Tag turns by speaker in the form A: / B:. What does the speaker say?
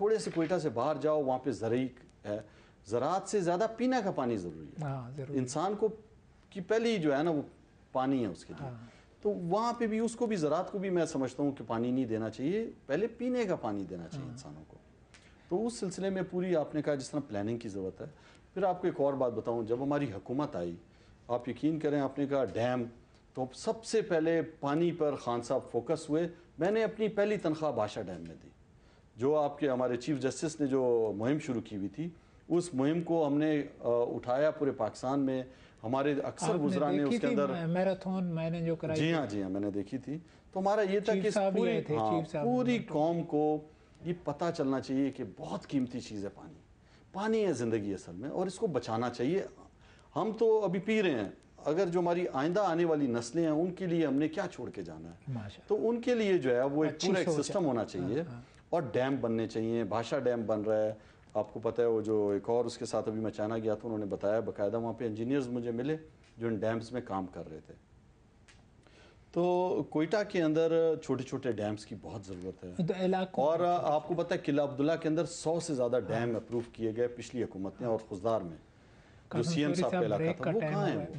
A: تھوڑے سے کوئٹہ سے باہر جاؤ وہاں پہ زرعی ہے زراعت سے زیادہ پینے کا پانی ضروری ہے ہاں، انسان کو کی پہلی جو ہے نا وہ پانی ہے اس کے لیے ہاں۔ تو وہاں پہ بھی اس کو بھی زراعت کو بھی میں سمجھتا ہوں کہ پانی نہیں دینا چاہیے پہلے پینے کا پانی دینا چاہیے ہاں۔ انسانوں کو تو اس سلسلے میں پوری آپ نے کہا جس طرح پلاننگ کی ضرورت ہے پھر آپ کو ایک اور بات بتاؤں جب ہماری حکومت آئی آپ یقین کریں آپ نے کہا ڈیم تو سب سے پہلے پانی پر خان صاحب فوکس ہوئے میں نے اپنی پہلی تنخواہ بادشاہ ڈیم میں دی جو آپ کے ہمارے چیف جسٹس نے جو مہم شروع کی ہوئی تھی اس مہم کو ہم نے اٹھایا پورے پاکستان میں ہمارے اکثر نے نے نے اس کے اندر میراتھون میں میں جو کرائی جی ہاں، جی ہاں ہاں دیکھی تھی تو ہمارا یہ تھا کہ پوری ہاں، پوری قوم کو یہ پتہ چلنا چاہیے کہ بہت قیمتی چیز ہے پانی پانی ہے زندگی اصل میں اور اس کو بچانا چاہیے ہم تو ابھی پی رہے ہیں اگر جو ہماری آئندہ آنے والی نسلیں ہیں ان کے لیے ہم نے کیا چھوڑ کے جانا ہے تو ان کے لیے جو ہے وہ ایک پورا ایک سسٹم ہونا چاہیے ہاں، اور ڈیم بننے چاہیے بھاشا ڈیم بن رہا ہے آپ کو پتہ ہے وہ جو ایک اور اس کے ساتھ ابھی میں چائنا گیا تھا انہوں نے بتایا باقاعدہ وہاں پہ انجینئرز مجھے ملے جو ان ڈیمز میں کام کر رہے تھے تو کوئٹہ کے اندر چھوٹے چھوٹے ڈیمز کی بہت ضرورت ہے اور آپ کو پتہ ہے قلعہ عبداللہ کے اندر سو سے زیادہ ہاں۔ ڈیم اپروو کیے گئے پچھلی حکومت نے اور خضدار میں
B: جو سی ایم صاحب کا علاقہ تھا وہ کہاں ہیں وہ